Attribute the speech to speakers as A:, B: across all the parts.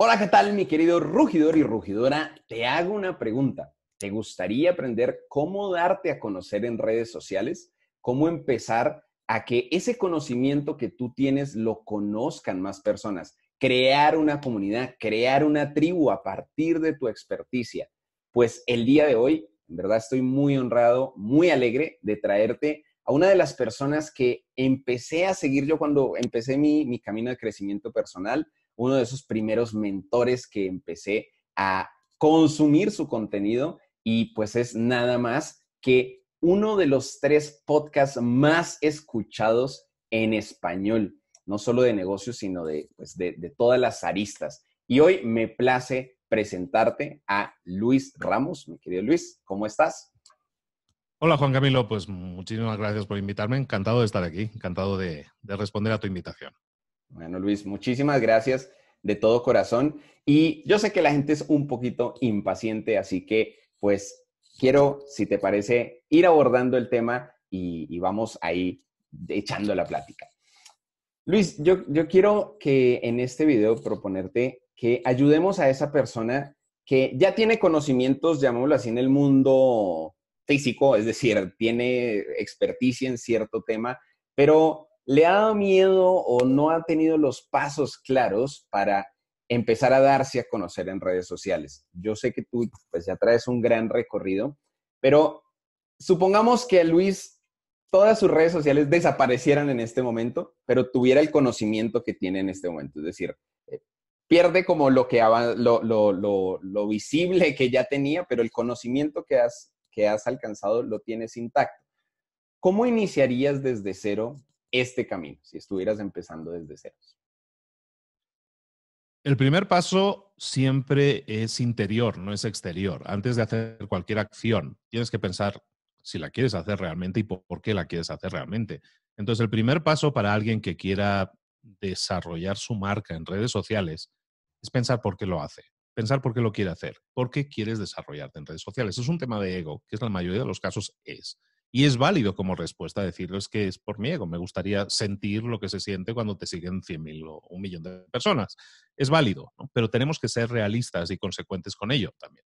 A: Hola, ¿qué tal mi querido rugidor y rugidora? Te hago una pregunta. ¿Te gustaría aprender cómo darte a conocer en redes sociales? ¿Cómo empezar a que ese conocimiento que tú tienes lo conozcan más personas? Crear una comunidad, crear una tribu a partir de tu experticia. Pues el día de hoy, en verdad estoy muy honrado, muy alegre de traerte a una de las personas que empecé a seguir yo cuando empecé mi, mi camino de crecimiento personal uno de esos primeros mentores que empecé a consumir su contenido y pues es nada más que uno de los tres podcasts más escuchados en español, no solo de negocios, sino de, pues, todas las aristas. Y hoy me place presentarte a Luis Ramos. Mi querido Luis, ¿cómo estás?
B: Hola Juan Camilo, pues muchísimas gracias por invitarme. Encantado de estar aquí, encantado de responder a tu invitación. Bueno, Luis, muchísimas gracias de todo
A: corazón. Y yo sé que la gente es un poquito impaciente, así que pues quiero, si te parece, ir abordando el tema y, vamos ahí echando la plática. Luis, yo, yo quiero que en este video proponerte que ayudemos a esa persona que ya tiene conocimientos, llamémoslo así, en el mundo físico, es decir, tiene experticia en cierto tema, pero le ha dado miedo o no ha tenido los pasos claros para empezar a darse a conocer en redes sociales. Yo sé que tú pues ya traes un gran recorrido, pero supongamos que Luis todas sus redes sociales desaparecieran en este momento, pero tuviera el conocimiento que tiene en este momento, es decir, eh, pierde como lo que lo, lo, visible que ya tenía, pero el conocimiento que has que has alcanzado lo tienes intacto. ¿Cómo iniciarías desde cero este camino, si estuvieras empezando desde cero?
B: El primer paso siempre es interior, no es exterior. Antes de hacer cualquier acción, tienes que pensar si la quieres hacer realmente y por qué la quieres hacer realmente. Entonces, el primer paso para alguien que quiera desarrollar su marca en redes sociales es pensar por qué lo hace, pensar por qué lo quiere hacer, por qué quieres desarrollarte en redes sociales. Es un tema de ego, que es la mayoría de los casos es. Y es válido como respuesta decirles que es por mi ego, me gustaría sentir lo que se siente cuando te siguen mil o un millón de personas. Es válido, ¿no? pero tenemos que ser realistas y consecuentes con ello también.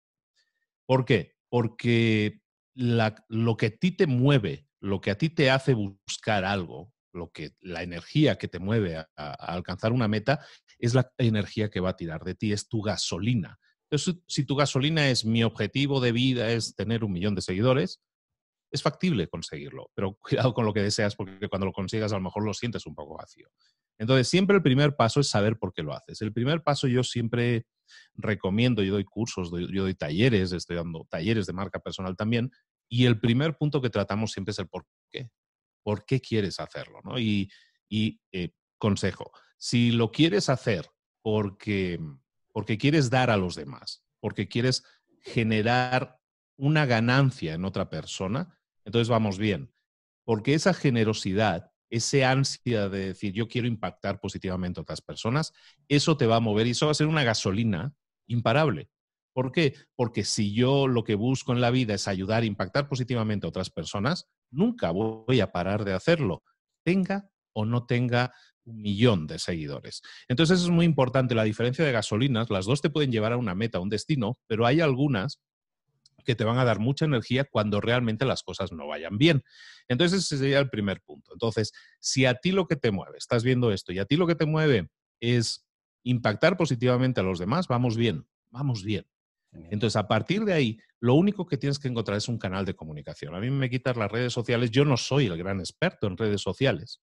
B: ¿Por qué? Porque lo que a ti te mueve, lo que a ti te hace buscar algo, lo que, la energía que te mueve a, a alcanzar una meta, es la energía que va a tirar de ti, es tu gasolina. Entonces, si tu gasolina es mi objetivo de vida, es tener un millón de seguidores, es factible conseguirlo, pero cuidado con lo que deseas porque cuando lo consigas a lo mejor lo sientes un poco vacío. Entonces, siempre el primer paso es saber por qué lo haces. El primer paso yo siempre recomiendo, yo doy cursos, yo doy talleres, estoy dando talleres de marca personal también, y el primer punto que tratamos siempre es el por qué. ¿Por qué quieres hacerlo? Y, eh, consejo, si lo quieres hacer porque, porque quieres dar a los demás, porque quieres generar una ganancia en otra persona, entonces vamos bien, porque esa generosidad, ese ansia de decir yo quiero impactar positivamente a otras personas, eso te va a mover y eso va a ser una gasolina imparable. ¿Por qué? Porque si yo lo que busco en la vida es ayudar a e impactar positivamente a otras personas, nunca voy a parar de hacerlo, tenga o no tenga un millón de seguidores. Entonces es muy importante la diferencia de gasolinas. Las dos te pueden llevar a una meta, a un destino, pero hay algunas que te van a dar mucha energía cuando realmente las cosas no vayan bien. Entonces, ese sería el primer punto. Entonces, si a ti lo que te mueve, estás viendo esto, y a ti lo que te mueve es impactar positivamente a los demás, vamos bien, vamos bien. Entonces, a partir de ahí, lo único que tienes que encontrar es un canal de comunicación. A mí me quitan las redes sociales, yo no soy el gran experto en redes sociales.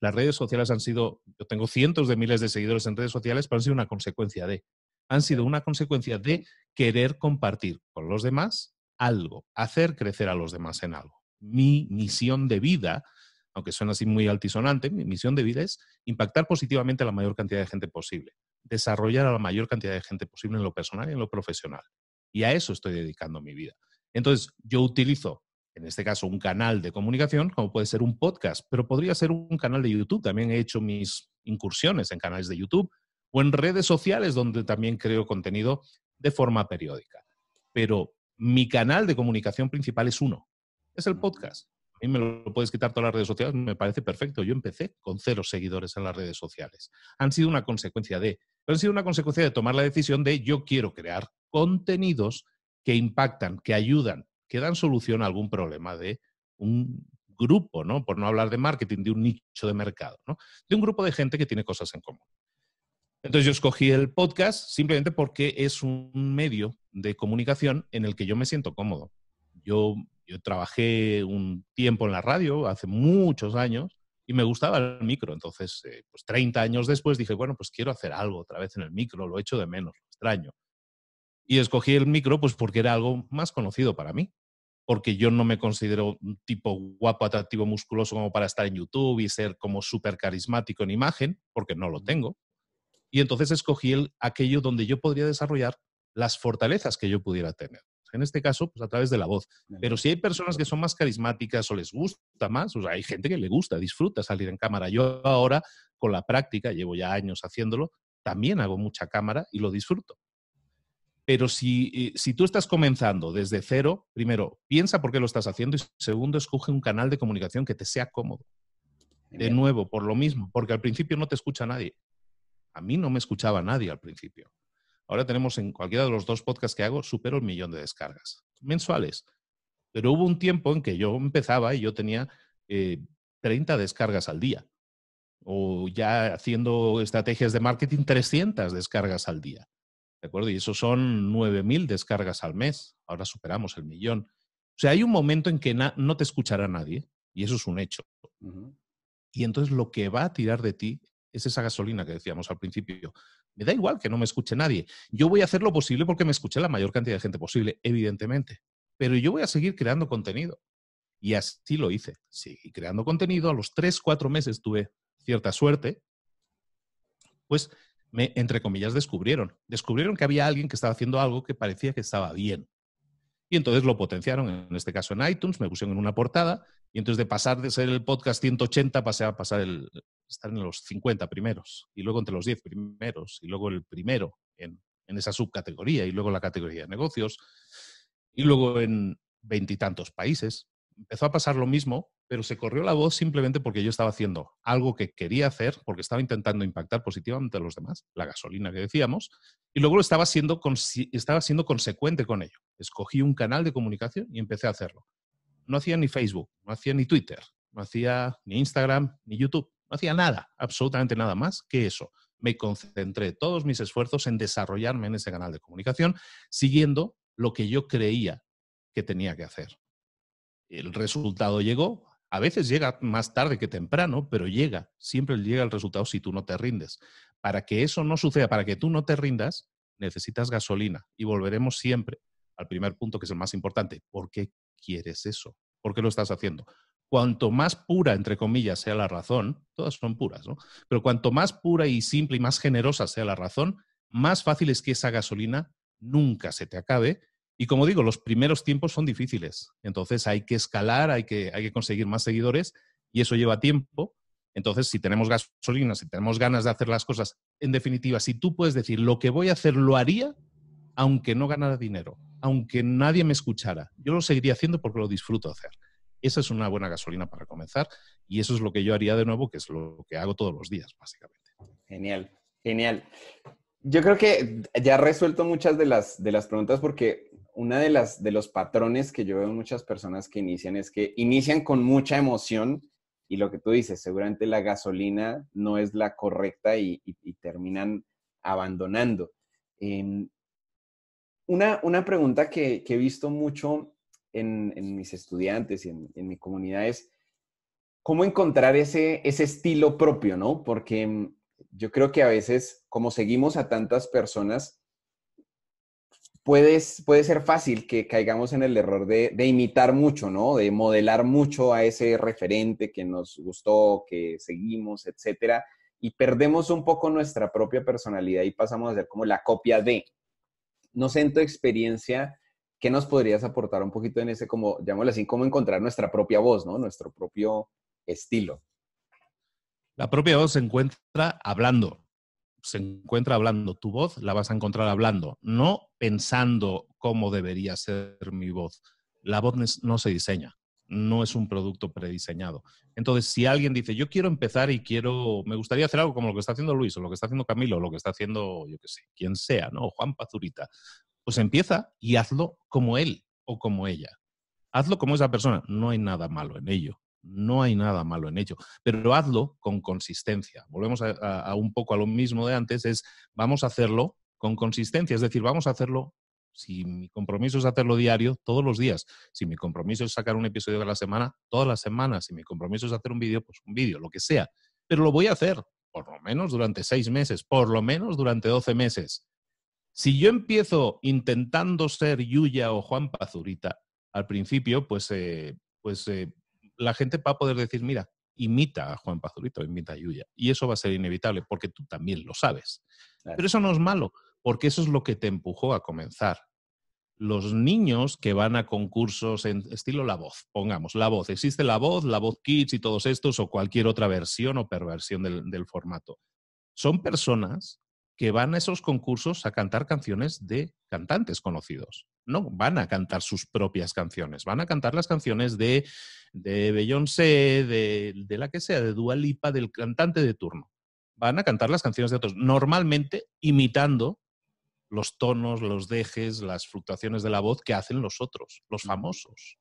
B: Las redes sociales han sido, yo tengo cientos de miles de seguidores en redes sociales, pero han sido una consecuencia de han sido una consecuencia de querer compartir con los demás algo, hacer crecer a los demás en algo. Mi misión de vida, aunque suena así muy altisonante, mi misión de vida es impactar positivamente a la mayor cantidad de gente posible, desarrollar a la mayor cantidad de gente posible en lo personal y en lo profesional. Y a eso estoy dedicando mi vida. Entonces, yo utilizo, en este caso, un canal de comunicación, como puede ser un podcast, pero podría ser un canal de YouTube. También he hecho mis incursiones en canales de YouTube, o en redes sociales donde también creo contenido de forma periódica. Pero mi canal de comunicación principal es uno, es el podcast. A mí me lo puedes quitar todas las redes sociales, me parece perfecto. Yo empecé con cero seguidores en las redes sociales. Han sido una consecuencia de, han sido una consecuencia de tomar la decisión de yo quiero crear contenidos que impactan, que ayudan, que dan solución a algún problema de un grupo, ¿no? Por no hablar de marketing, de un nicho de mercado, ¿no? De un grupo de gente que tiene cosas en común. Entonces yo escogí el podcast simplemente porque es un medio de comunicación en el que yo me siento cómodo. Yo, trabajé un tiempo en la radio, hace muchos años, y me gustaba el micro. Entonces, eh, pues 30 años después dije, bueno, pues quiero hacer algo otra vez en el micro, lo he hecho de menos, lo extraño. Y escogí el micro pues porque era algo más conocido para mí, porque yo no me considero un tipo guapo, atractivo, musculoso como para estar en YouTube y ser como súper carismático en imagen, porque no lo tengo. Y entonces escogí el, aquello donde yo podría desarrollar las fortalezas que yo pudiera tener. En este caso, pues a través de la voz. Pero si hay personas que son más carismáticas o les gusta más, o sea, hay gente que le gusta, disfruta salir en cámara. Yo ahora, con la práctica, llevo ya años haciéndolo, también hago mucha cámara y lo disfruto. Pero si, eh, si tú estás comenzando desde cero, primero, piensa por qué lo estás haciendo y segundo, escoge un canal de comunicación que te sea cómodo. De nuevo, por lo mismo, porque al principio no te escucha nadie. A mí no me escuchaba nadie al principio. Ahora tenemos en cualquiera de los dos podcasts que hago, supero el millón de descargas mensuales. Pero hubo un tiempo en que yo empezaba y yo tenía 30 eh, descargas al día. O ya haciendo estrategias de marketing, 300 descargas al día. ¿De acuerdo? Y eso son 9.000 descargas al mes. Ahora superamos el millón. O sea, hay un momento en que no te escuchará nadie. Y eso es un hecho. Y entonces lo que va a tirar de ti es esa gasolina que decíamos al principio. Me da igual que no me escuche nadie. Yo voy a hacer lo posible porque me escuche la mayor cantidad de gente posible, evidentemente. Pero yo voy a seguir creando contenido. Y así lo hice. Seguí creando contenido. A los tres, cuatro meses tuve cierta suerte. Pues me, entre comillas, descubrieron. Descubrieron que había alguien que estaba haciendo algo que parecía que estaba bien. Y entonces lo potenciaron, en este caso en iTunes, me pusieron en una portada. Y entonces de pasar de ser el podcast 180 pasé a pasar el, estar en los 50 primeros, y luego entre los 10 primeros, y luego el primero en, esa subcategoría, y luego la categoría de negocios, y luego en veintitantos países. Empezó a pasar lo mismo, pero se corrió la voz simplemente porque yo estaba haciendo algo que quería hacer, porque estaba intentando impactar positivamente a los demás, la gasolina que decíamos, y luego estaba estaba siendo consecuente con ello. Escogí un canal de comunicación y empecé a hacerlo. No hacía ni Facebook, no hacía ni Twitter, no hacía ni Instagram, ni YouTube. No hacía nada, absolutamente nada más que eso. Me concentré todos mis esfuerzos en desarrollarme en ese canal de comunicación, siguiendo lo que yo creía que tenía que hacer. El resultado llegó, a veces llega más tarde que temprano, pero llega, siempre llega el resultado si tú no te rindes. Para que eso no suceda, para que tú no te rindas, necesitas gasolina y volveremos siempre al primer punto que es el más importante. ¿Por qué quieres eso? ¿Por qué lo estás haciendo? cuanto más pura, entre comillas, sea la razón, todas son puras, ¿no? Pero cuanto más pura y simple y más generosa sea la razón, más fácil es que esa gasolina nunca se te acabe. Y como digo, los primeros tiempos son difíciles. Entonces hay que escalar, hay que, hay que conseguir más seguidores y eso lleva tiempo. Entonces, si tenemos gasolina, si tenemos ganas de hacer las cosas, en definitiva, si tú puedes decir lo que voy a hacer lo haría, aunque no ganara dinero, aunque nadie me escuchara, yo lo seguiría haciendo porque lo disfruto hacer. Esa es una buena gasolina para comenzar y eso es lo que yo haría de nuevo, que es lo que hago todos los días, básicamente. Genial, genial. Yo creo que
A: ya he resuelto muchas de las, de las preguntas porque una de las de los patrones que yo veo en muchas personas que inician es que inician con mucha emoción y lo que tú dices, seguramente la gasolina no es la correcta y, terminan abandonando. Em, una, una pregunta que he visto mucho en, mis estudiantes y en, mi comunidad es cómo encontrar ese, ese estilo propio, ¿no? Porque mm, yo creo que a veces, como seguimos a tantas personas, puedes, puede ser fácil que caigamos en el error de, imitar mucho, ¿no? De modelar mucho a ese referente que nos gustó, que seguimos, etcétera. Y perdemos un poco nuestra propia personalidad y pasamos a ser como la copia de. No sé en tu experiencia ¿Qué nos podrías aportar un poquito en ese, como, llamémoslo así, cómo encontrar nuestra propia voz, ¿no? Nuestro propio estilo.
B: La propia voz se encuentra hablando, se encuentra hablando. Tu voz la vas a encontrar hablando, no pensando cómo debería ser mi voz. La voz no se diseña, no es un producto prediseñado. Entonces, si alguien dice, yo quiero empezar y quiero, me gustaría hacer algo como lo que está haciendo Luis, o lo que está haciendo Camilo, o lo que está haciendo, yo qué sé, quien sea, ¿no? Juan Pazurita pues empieza y hazlo como él o como ella. Hazlo como esa persona. No hay nada malo en ello. No hay nada malo en ello, pero hazlo con consistencia. Volvemos a, un poco a lo mismo de antes, es vamos a hacerlo con consistencia, es decir, vamos a hacerlo si mi compromiso es hacerlo diario, todos los días. Si mi compromiso es sacar un episodio de la semana, todas las semanas. Si mi compromiso es hacer un vídeo, pues un vídeo, lo que sea. Pero lo voy a hacer, por lo menos durante seis meses, por lo menos durante doce meses. Si yo empiezo intentando ser Yuya o Juan Pazurita al principio, pues, eh, pues eh, la gente va a poder decir, mira, imita a Juan Pazurita o imita a Yuya. Y eso va a ser inevitable porque tú también lo sabes. Pero eso no es malo, porque eso es lo que te empujó a comenzar. Los niños que van a concursos en estilo La Voz, pongamos, La Voz, existe La Voz, La Voz Kids y todos estos o cualquier otra versión o perversión del formato. Son personas que van a esos concursos a cantar canciones de cantantes conocidos. No van a cantar sus propias canciones, van a cantar las canciones de, de Beyoncé, de, de la que sea, de Dua Lipa, del cantante de turno. Van a cantar las canciones de otros, normalmente imitando los tonos, los dejes, las fluctuaciones de la voz que hacen los otros, los famosos.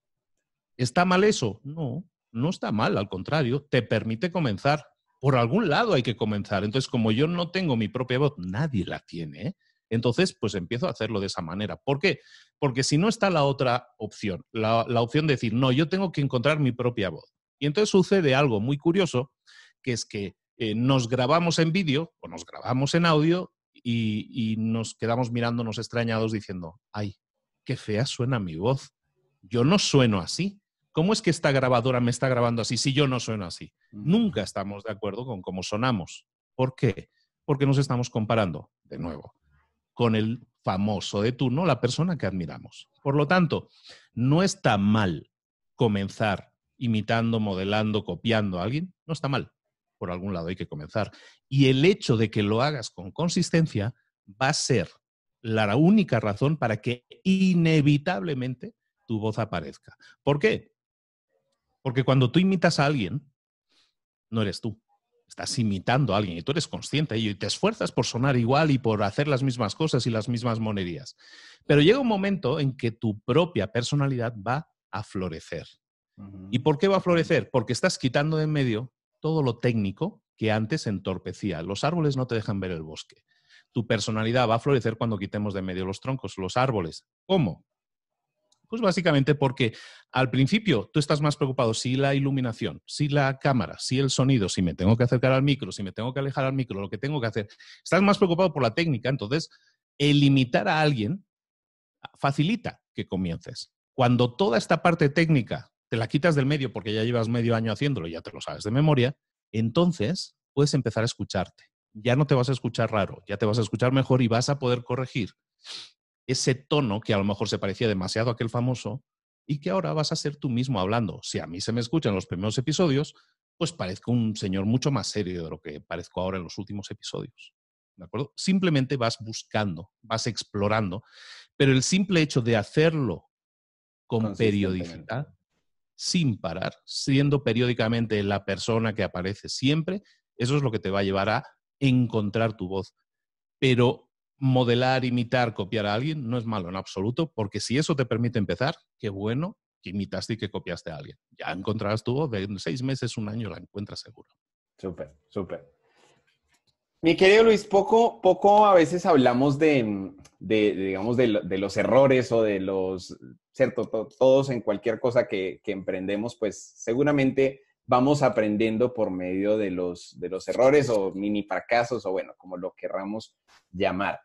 B: ¿Está mal eso? No, no está mal, al contrario, te permite comenzar por algún lado hay que comenzar. Entonces, como yo no tengo mi propia voz, nadie la tiene, entonces pues empiezo a hacerlo de esa manera. ¿Por qué? Porque si no está la otra opción, la, opción de decir, no, yo tengo que encontrar mi propia voz. Y entonces sucede algo muy curioso, que es que eh, nos grabamos en vídeo o nos grabamos en audio y, y nos quedamos mirándonos extrañados diciendo, ay, qué fea suena mi voz, yo no sueno así. ¿Cómo es que esta grabadora me está grabando así si yo no sueno así? Nunca estamos de acuerdo con cómo sonamos. ¿Por qué? Porque nos estamos comparando, de nuevo, con el famoso de turno, la persona que admiramos. Por lo tanto, no está mal comenzar imitando, modelando, copiando a alguien. No está mal. Por algún lado hay que comenzar. Y el hecho de que lo hagas con consistencia va a ser la única razón para que inevitablemente tu voz aparezca. ¿Por qué? Porque cuando tú imitas a alguien, no eres tú. Estás imitando a alguien y tú eres consciente de ello y te esfuerzas por sonar igual y por hacer las mismas cosas y las mismas monerías. Pero llega un momento en que tu propia personalidad va a florecer. ¿Y por qué va a florecer? Porque estás quitando de en medio todo lo técnico que antes entorpecía. Los árboles no te dejan ver el bosque. Tu personalidad va a florecer cuando quitemos de en medio los troncos, los árboles. ¿Cómo? Pues básicamente porque al principio tú estás más preocupado si la iluminación, si la cámara, si el sonido, si me tengo que acercar al micro, si me tengo que alejar al micro, lo que tengo que hacer. Estás más preocupado por la técnica, entonces el limitar a alguien facilita que comiences. Cuando toda esta parte técnica te la quitas del medio porque ya llevas medio año haciéndolo y ya te lo sabes de memoria, entonces puedes empezar a escucharte. Ya no te vas a escuchar raro, ya te vas a escuchar mejor y vas a poder corregir ese tono que a lo mejor se parecía demasiado a aquel famoso y que ahora vas a ser tú mismo hablando. Si a mí se me escuchan los primeros episodios, pues parezco un señor mucho más serio de lo que parezco ahora en los últimos episodios. ¿De acuerdo? Simplemente vas buscando, vas explorando, pero el simple hecho de hacerlo con periodicidad, sin parar, siendo periódicamente la persona que aparece siempre, eso es lo que te va a llevar a encontrar tu voz. Pero modelar, imitar, copiar a alguien no es malo en absoluto, porque si eso te permite empezar, qué bueno que imitaste y que copiaste a alguien. Ya encontrarás tu en seis meses, un año la encuentras seguro. Súper, súper.
A: Mi querido Luis, poco, poco a veces hablamos de, mm, digamos, de, los errores o de los, cierto, todos en cualquier cosa que, que emprendemos, pues seguramente vamos aprendiendo por medio de los, de los errores o mini fracasos o bueno, como lo querramos llamar.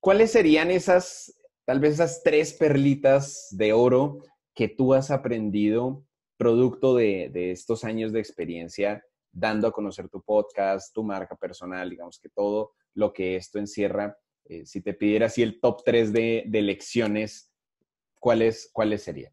A: ¿Cuáles serían esas, tal vez esas tres perlitas de oro que tú has aprendido producto de, estos años de experiencia dando a conocer tu podcast, tu marca personal, digamos que todo lo que esto encierra? Eh, si te pidiera así el top tres de, de lecciones, ¿cuáles, ¿cuáles serían?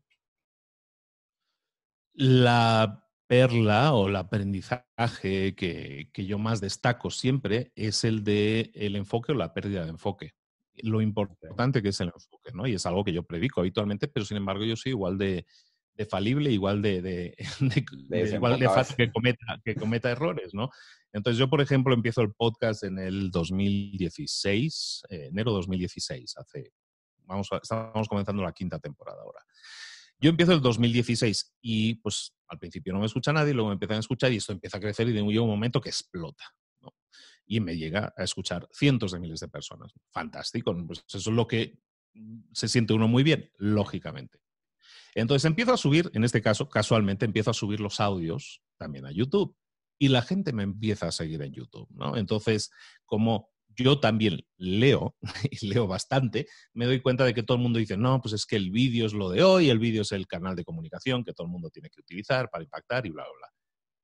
B: La perla o el aprendizaje que, yo más destaco siempre es el de el enfoque o la pérdida de enfoque. Lo importante que es el enfoque, ¿no? Y es algo que yo predico habitualmente, pero sin embargo yo soy igual de, de falible, igual de, de, igual fácil que cometa, que cometa errores, ¿no? Entonces yo, por ejemplo, empiezo el podcast en el 2016, eh, enero 2016, hace, vamos, estamos comenzando la quinta temporada ahora. Yo empiezo el 2016 y pues al principio no me escucha nadie, luego me empiezan a escuchar y esto empieza a crecer y de un, un momento que explota. Y me llega a escuchar cientos de miles de personas. Fantástico, pues eso es lo que mm, se siente uno muy bien, lógicamente. Entonces empiezo a subir, en este caso, casualmente empiezo a subir los audios también a YouTube y la gente me empieza a seguir en YouTube, Entonces, como yo también leo, y leo bastante, me doy cuenta de que todo el mundo dice, no, pues es que el vídeo es lo de hoy, el vídeo es el canal de comunicación que todo el mundo tiene que utilizar para impactar y bla, bla, bla.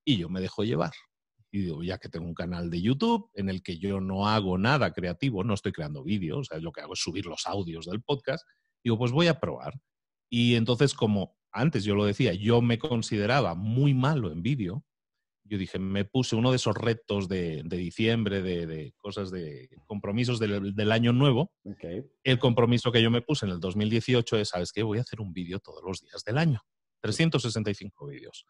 B: Y yo me dejo llevar. Y digo, ya que tengo un canal de YouTube en el que yo no hago nada creativo, no estoy creando vídeos, o sea, lo que hago es subir los audios del podcast, digo, pues voy a probar. Y entonces, como antes yo lo decía, yo me consideraba muy malo en vídeo, yo dije, me puse uno de esos retos de, diciembre, de, cosas de compromisos del, año nuevo. El compromiso que yo me puse en el 2018 es, ¿sabes qué? Voy a hacer un vídeo todos los días del año. 365 vídeos.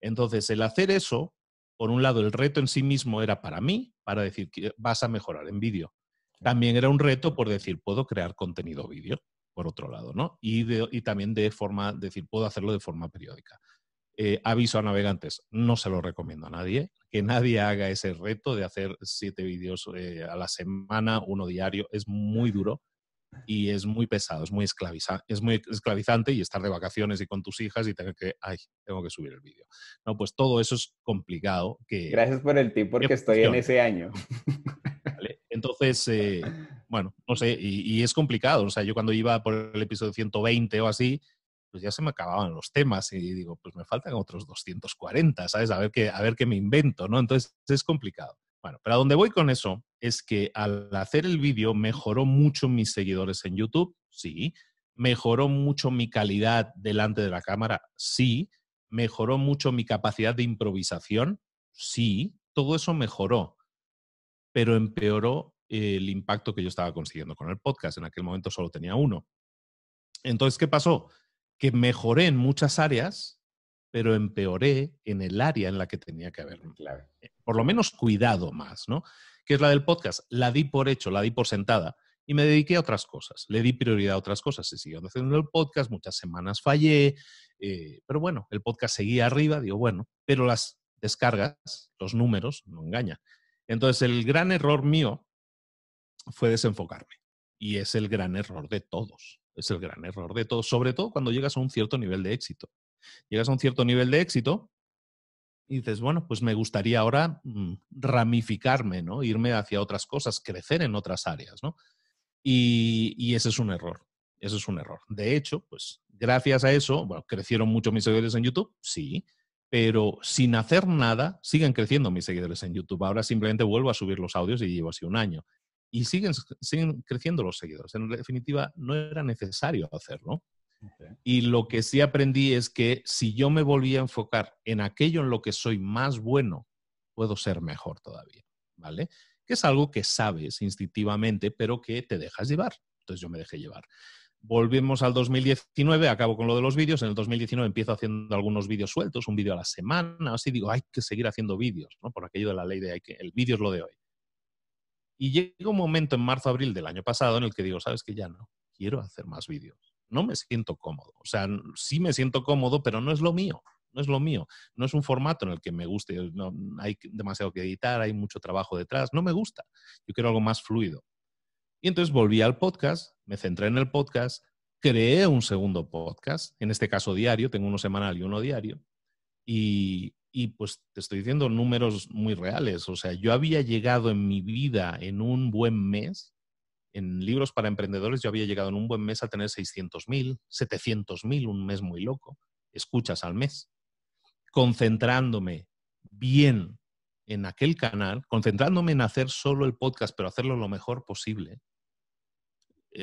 B: Entonces, el hacer eso, por un lado, el reto en sí mismo era para mí, para decir que vas a mejorar en vídeo. También era un reto por decir, puedo crear contenido vídeo, por otro lado, ¿no? Y, y también de forma, decir, puedo hacerlo de forma periódica. Eh, aviso a navegantes, no se lo recomiendo a nadie, que nadie haga ese reto de hacer siete vídeos eh, a la semana, uno diario, es muy duro y es muy pesado, es muy, es muy esclavizante y estar de vacaciones y con tus hijas y tener que, ay, tengo que subir el vídeo. No, pues todo eso es complicado. Que, Gracias por el tip porque estoy en ese año. Entonces, eh, bueno, no sé, y, y, es complicado. O sea, yo cuando iba por el episodio 120 o así, pues, ya se me acababan los temas y digo, pues me faltan otros 240, ¿sabes? A ver qué, a ver qué me invento, ¿no? Entonces es complicado. Bueno, pero a donde voy con eso es que al hacer el vídeo mejoró mucho mis seguidores en YouTube, sí. Mejoró mucho mi calidad delante de la cámara, sí. Mejoró mucho mi capacidad de improvisación, sí. Todo eso mejoró, pero empeoró el impacto que yo estaba consiguiendo con el podcast. En aquel momento solo tenía uno. Entonces, ¿qué pasó? que mejoré en muchas áreas, pero empeoré en el área en la que tenía que haber, eh, por lo menos cuidado más, ¿no? Que es la del podcast. La di por hecho, la di por sentada y me dediqué a otras cosas. Le di prioridad a otras cosas. Se siguió haciendo el podcast, muchas semanas fallé, eh, pero bueno, el podcast seguía arriba, digo, bueno, pero las descargas, los números, no engañan. Entonces, el gran error mío fue desenfocarme. Y es el gran error de todos. Es el gran error de todo, sobre todo cuando llegas a un cierto nivel de éxito. Llegas a un cierto nivel de éxito y dices, bueno, pues me gustaría ahora mm, ramificarme, ¿no? Irme hacia otras cosas, crecer en otras áreas, ¿no? Y, ese es un error. Eso es un error. De hecho, pues gracias a eso, bueno, crecieron mucho mis seguidores en YouTube, sí, pero sin hacer nada, siguen creciendo mis seguidores en YouTube. Ahora simplemente vuelvo a subir los audios y llevo así un año y siguen, siguen creciendo los seguidores. En definitiva, no era necesario hacerlo. Y lo que sí aprendí es que si yo me volvía a enfocar en aquello en lo que soy más bueno, puedo ser mejor todavía, ¿vale? Que es algo que sabes instintivamente, pero que te dejas llevar. Entonces yo me dejé llevar. Volvemos al 2019, acabo con lo de los vídeos. En el 2019 empiezo haciendo algunos vídeos sueltos, un vídeo a la semana, así digo, hay que seguir haciendo vídeos, ¿no? Por aquello de la ley de hay que, el vídeo es lo de hoy. Y llegó un momento en marzo, abril del año pasado en el que digo, sabes que ya no, quiero hacer más vídeos. No me siento cómodo. O sea, sí me siento cómodo, pero no es lo mío. No es lo mío. No es un formato en el que me guste. Eh, hay demasiado que editar, hay mucho trabajo detrás. No me gusta. Yo quiero algo más fluido. Y entonces volví al podcast, me centré en el podcast, creé un segundo podcast, en este caso diario, tengo uno semanal y uno diario, y, pues te estoy diciendo números muy reales. O sea, yo había llegado en mi vida en un buen mes, en libros para emprendedores, yo había llegado en un buen mes a tener 600.000, 700.000, un mes muy loco, escuchas al mes. Concentrándome bien en aquel canal, concentrándome en hacer solo el podcast, pero hacerlo lo mejor posible,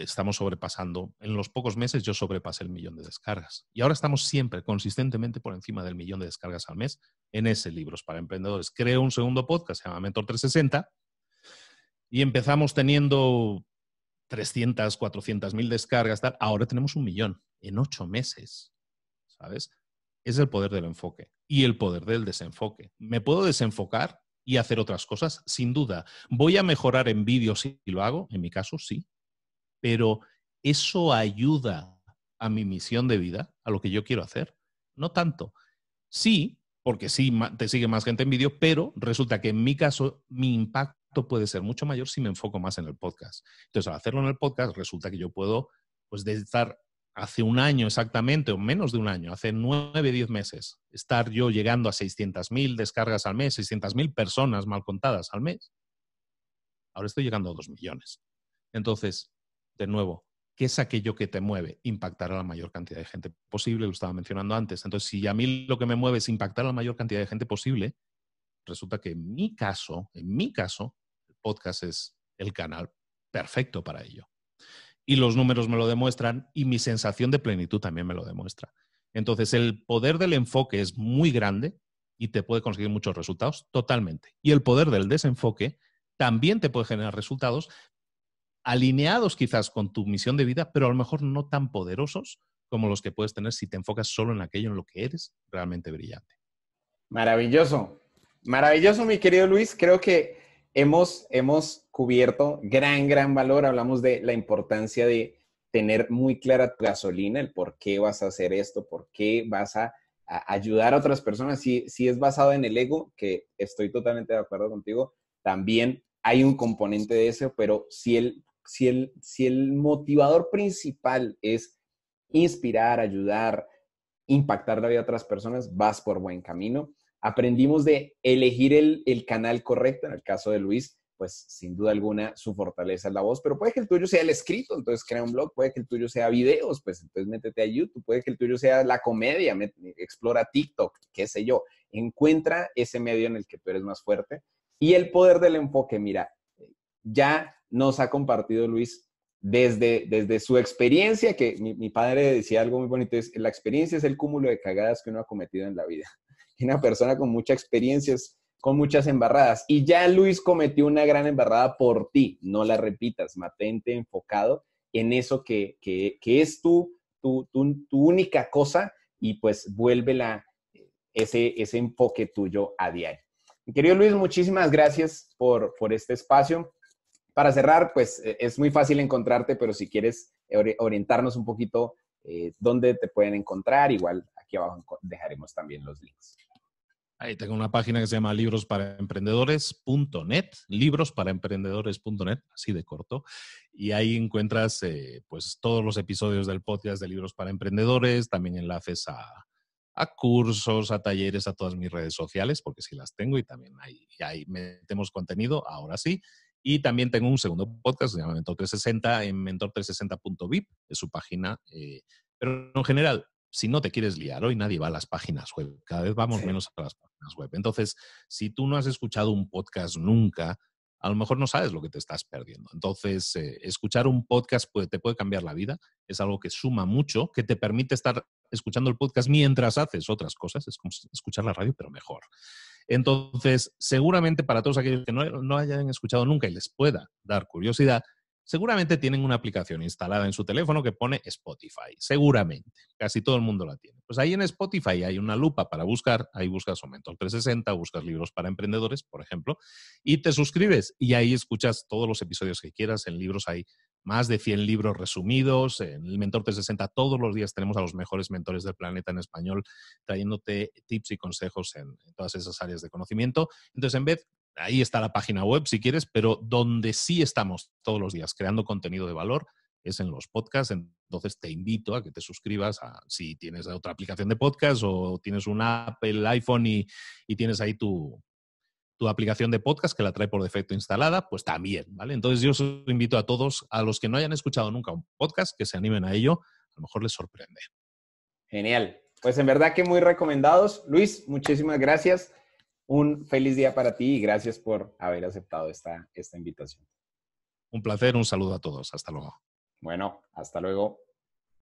B: estamos sobrepasando. En los pocos meses yo sobrepasé el millón de descargas. Y ahora estamos siempre consistentemente por encima del millón de descargas al mes en ese Libros para Emprendedores. Creo un segundo podcast, se llama Mentor 360, y empezamos teniendo 300, 400 mil descargas, Ahora tenemos un millón en ocho meses, ¿sabes? Es el poder del enfoque y el poder del desenfoque. Me puedo desenfocar y hacer otras cosas, sin duda. ¿Voy a mejorar en vídeos si lo hago? En mi caso, sí, pero eso ayuda a mi misión de vida, a lo que yo quiero hacer. No tanto. Sí, porque sí te sigue más gente en vídeo, pero resulta que en mi caso mi impacto puede ser mucho mayor si me enfoco más en el podcast. Entonces, al hacerlo en el podcast, resulta que yo puedo, pues, de estar hace un año exactamente, o menos de un año, hace nueve, diez meses, estar yo llegando a 600.000 descargas al mes, 600.000 personas mal contadas al mes, ahora estoy llegando a dos millones. Entonces, de nuevo, ¿qué es aquello que te mueve? Impactar a la mayor cantidad de gente posible, lo estaba mencionando antes. Entonces, si a mí lo que me mueve es impactar a la mayor cantidad de gente posible, resulta que en mi caso, en mi caso, el podcast es el canal perfecto para ello. Y los números me lo demuestran y mi sensación de plenitud también me lo demuestra. Entonces, el poder del enfoque es muy grande y te puede conseguir muchos resultados, totalmente. Y el poder del desenfoque también te puede generar resultados, alineados quizás con tu misión de vida, pero a lo mejor no tan poderosos como los que puedes tener si te enfocas solo en aquello en lo que eres realmente brillante. Maravilloso,
A: maravilloso mi querido Luis, creo que hemos, hemos cubierto gran, gran valor, hablamos de la importancia de tener muy clara tu gasolina, el por qué vas a hacer esto, por qué vas a, ayudar a otras personas, si, si es basado en el ego, que estoy totalmente de acuerdo contigo, también hay un componente de eso, pero si el si el, si el motivador principal es inspirar, ayudar, impactar la vida de otras personas, vas por buen camino. Aprendimos de elegir el, el canal correcto, en el caso de Luis, pues sin duda alguna su fortaleza es la voz, pero puede que el tuyo sea el escrito, entonces crea un blog, puede que el tuyo sea videos, pues entonces métete a YouTube, puede que el tuyo sea la comedia, explora TikTok, qué sé yo, encuentra ese medio en el que tú eres más fuerte. Y el poder del enfoque, mira, ya nos ha compartido Luis desde, desde su experiencia, que mi, padre decía algo muy bonito, es la experiencia es el cúmulo de cagadas que uno ha cometido en la vida. Una persona con muchas experiencias, con muchas embarradas. Y ya Luis cometió una gran embarrada por ti, no la repitas, mantente enfocado en eso que, es tu, tu, tu, única cosa y pues vuélvela eh, ese, ese enfoque tuyo a diario. querido Luis, muchísimas gracias por, por este espacio para cerrar, pues e, es muy fácil encontrarte, pero si quieres orientarnos un poquito eh, dónde te pueden encontrar, igual aquí abajo dejaremos también los links.
B: Ahí tengo una página que se llama librosparaemprendedores.net, librosparaemprendedores.net, así de corto. Y ahí encuentras eh, pues todos los episodios del podcast de Libros para Emprendedores, también enlaces a, cursos, a talleres, a todas mis redes sociales, porque sí las tengo y también ahí, ahí metemos contenido, ahora sí. Y también tengo un segundo podcast se llama Mentor 360 en mentor360.vip, es su página. Eh, pero en general, si no te quieres liar, hoy nadie va a las páginas web, cada vez vamos menos a las páginas web. Entonces, si tú no has escuchado un podcast nunca, a lo mejor no sabes lo que te estás perdiendo. Entonces, eh, escuchar un podcast puede, te puede cambiar la vida, es algo que suma mucho, que te permite estar escuchando el podcast mientras haces otras cosas, es como escuchar la radio, pero mejor. Entonces, seguramente para todos aquellos que no, hayan escuchado nunca y les pueda dar curiosidad, seguramente tienen una aplicación instalada en su teléfono que pone Spotify, seguramente, casi todo el mundo la tiene. Pues ahí en Spotify hay una lupa para buscar, ahí buscas Mentor 360, buscas libros para emprendedores, por ejemplo, y te suscribes y ahí escuchas todos los episodios que quieras, en libros ahí más de 100 libros resumidos. En el Mentor 360 todos los días tenemos a los mejores mentores del planeta en español trayéndote tips y consejos en, todas esas áreas de conocimiento. Entonces, en vez, ahí está la página web si quieres, pero donde sí estamos todos los días creando contenido de valor es en los podcasts. Entonces te invito a que te suscribas a, si tienes otra aplicación de podcast o tienes un Apple iPhone y, y tienes ahí tu, tu aplicación de podcast que la trae por defecto instalada, pues también, ¿vale? Entonces yo invito a todos, a los que no hayan escuchado nunca un podcast, que se animen a ello, a lo mejor les sorprende.
A: Genial. Pues en verdad que muy recomendados. Luis, muchísimas gracias. Un feliz día para ti y gracias por haber aceptado esta, esta invitación.
B: Un placer, un saludo a todos. Hasta luego.
A: Bueno, hasta luego.